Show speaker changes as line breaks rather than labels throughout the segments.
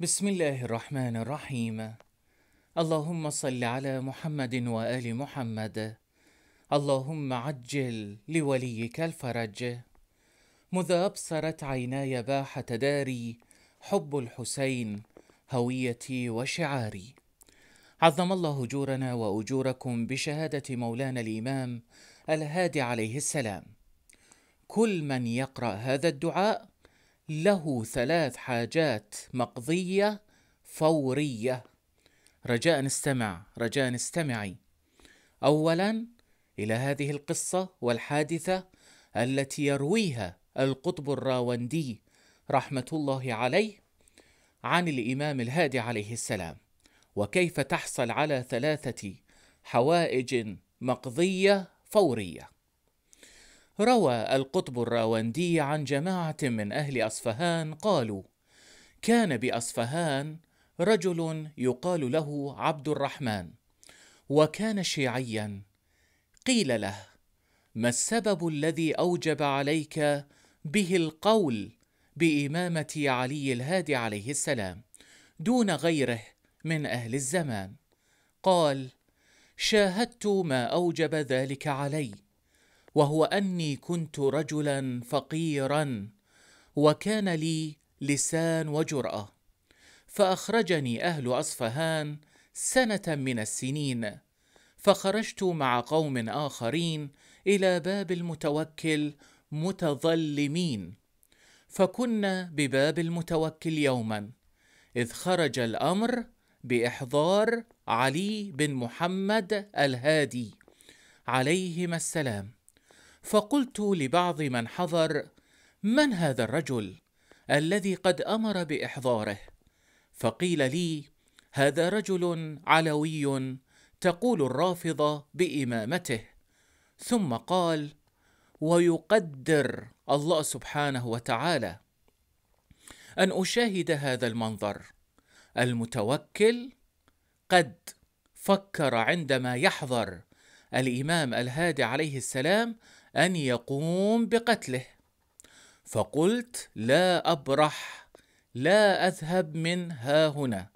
بسم الله الرحمن الرحيم اللهم صل على محمد وآل محمد اللهم عجل لوليك الفرج مذ أبصرت عيناي باح تداري حب الحسين هويتي وشعاري عظم الله أجورنا وأجوركم بشهادة مولانا الإمام الهادي عليه السلام كل من يقرأ هذا الدعاء له ثلاث حاجات مقضية فورية رجاء استمع رجاء استمعي أولا إلى هذه القصة والحادثة التي يرويها القطب الراوندي رحمة الله عليه عن الإمام الهادي عليه السلام وكيف تحصل على ثلاثة حوائج مقضية فورية روى القطب الراوندي عن جماعة من أهل أصفهان قالوا: كان بأصفهان رجل يقال له عبد الرحمن، وكان شيعيا، قيل له: ما السبب الذي أوجب عليك به القول بإمامة علي الهادي عليه السلام دون غيره من أهل الزمان؟ قال: شاهدت ما أوجب ذلك علي. وهو اني كنت رجلا فقيرا وكان لي لسان وجراه فاخرجني اهل اصفهان سنه من السنين فخرجت مع قوم اخرين الى باب المتوكل متظلمين فكنا بباب المتوكل يوما اذ خرج الامر باحضار علي بن محمد الهادي عليهما السلام فقلت لبعض من حضر من هذا الرجل الذي قد امر باحضاره فقيل لي هذا رجل علوي تقول الرافضه بامامته ثم قال ويقدر الله سبحانه وتعالى ان اشاهد هذا المنظر المتوكل قد فكر عندما يحضر الامام الهادي عليه السلام ان يقوم بقتله فقلت لا ابرح لا اذهب من ها هنا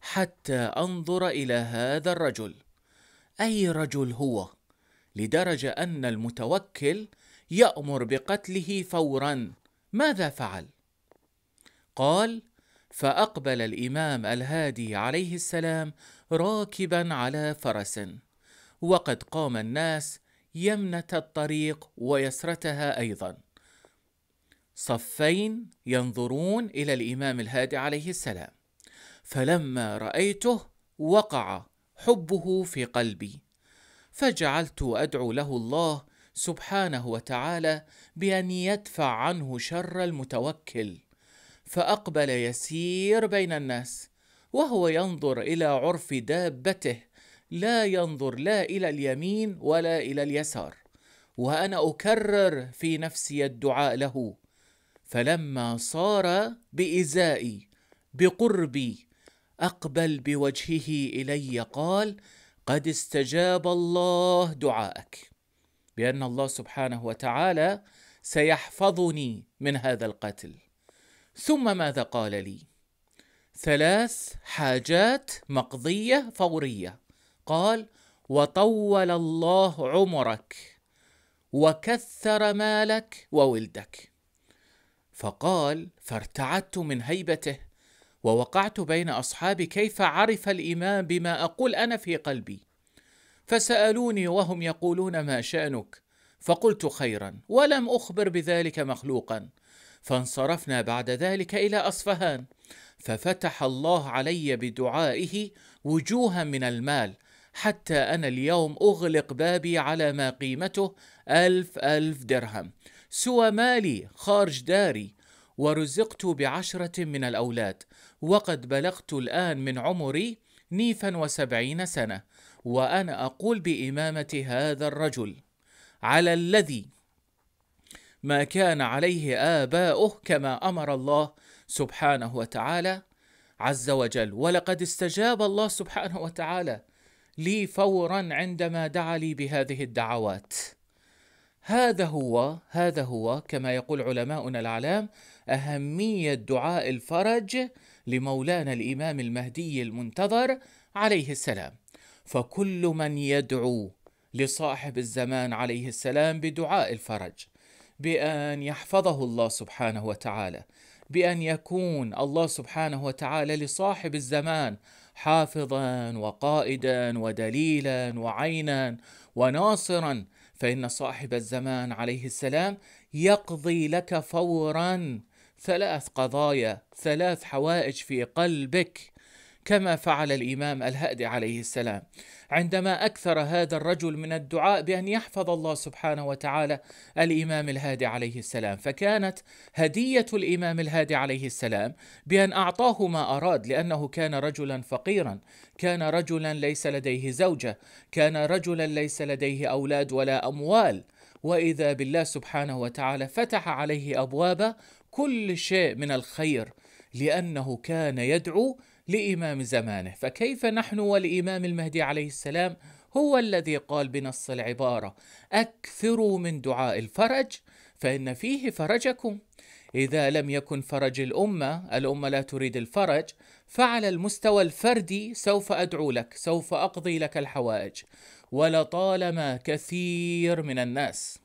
حتى انظر الى هذا الرجل اي رجل هو لدرجه ان المتوكل يامر بقتله فورا ماذا فعل قال فاقبل الامام الهادي عليه السلام راكبا على فرس وقد قام الناس يمنة الطريق ويسرتها أيضا صفين ينظرون إلى الإمام الهادي عليه السلام فلما رأيته وقع حبه في قلبي فجعلت أدعو له الله سبحانه وتعالى بأن يدفع عنه شر المتوكل فأقبل يسير بين الناس وهو ينظر إلى عرف دابته لا ينظر لا الى اليمين ولا الى اليسار وانا اكرر في نفسي الدعاء له فلما صار بازائي بقربي اقبل بوجهه الي قال قد استجاب الله دعاءك بان الله سبحانه وتعالى سيحفظني من هذا القتل ثم ماذا قال لي ثلاث حاجات مقضيه فوريه قال وطول الله عمرك وكثر مالك وولدك فقال فارتعدت من هيبته ووقعت بين اصحابي كيف عرف الامام بما اقول انا في قلبي فسالوني وهم يقولون ما شانك فقلت خيرا ولم اخبر بذلك مخلوقا فانصرفنا بعد ذلك الى اصفهان ففتح الله علي بدعائه وجوها من المال حتى أنا اليوم أغلق بابي على ما قيمته ألف ألف درهم سوى مالي خارج داري ورزقت بعشرة من الأولاد وقد بلغت الآن من عمري نيفا وسبعين سنة وأنا أقول بإمامة هذا الرجل على الذي ما كان عليه آباؤه كما أمر الله سبحانه وتعالى عز وجل ولقد استجاب الله سبحانه وتعالى لي فورا عندما دعا لي بهذه الدعوات هذا هو هذا هو كما يقول علماؤنا الاعلام اهميه دعاء الفرج لمولانا الامام المهدي المنتظر عليه السلام فكل من يدعو لصاحب الزمان عليه السلام بدعاء الفرج بان يحفظه الله سبحانه وتعالى بان يكون الله سبحانه وتعالى لصاحب الزمان حافظا وقائدا ودليلا وعينا وناصرا فان صاحب الزمان عليه السلام يقضي لك فورا ثلاث قضايا ثلاث حوائج في قلبك كما فعل الإمام الهادي عليه السلام عندما أكثر هذا الرجل من الدعاء بأن يحفظ الله سبحانه وتعالى الإمام الهادي عليه السلام فكانت هدية الإمام الهادي عليه السلام بأن أعطاه ما أراد لأنه كان رجلا فقيرا كان رجلا ليس لديه زوجة كان رجلا ليس لديه أولاد ولا أموال واذا بالله سبحانه وتعالى فتح عليه ابواب كل شيء من الخير لانه كان يدعو لإمام زمانه فكيف نحن والإمام المهدي عليه السلام هو الذي قال بنص العبارة أكثروا من دعاء الفرج فإن فيه فرجكم إذا لم يكن فرج الأمة الأمة لا تريد الفرج فعلى المستوى الفردي سوف أدعو لك سوف أقضي لك الحوائج ولطالما كثير من الناس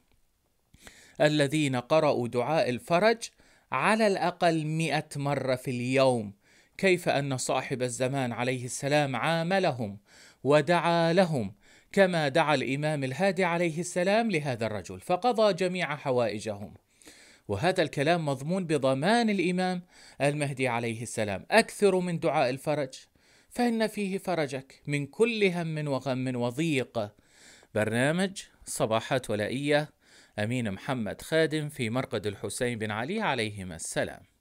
الذين قرأوا دعاء الفرج على الأقل مئة مرة في اليوم كيف ان صاحب الزمان عليه السلام عاملهم ودعا لهم كما دعا الامام الهادي عليه السلام لهذا الرجل فقضى جميع حوائجهم وهذا الكلام مضمون بضمان الامام المهدي عليه السلام اكثر من دعاء الفرج فان فيه فرجك من كل هم وغم وضيق برنامج صباحات ولائيه امين محمد خادم في مرقد الحسين بن علي عليهما السلام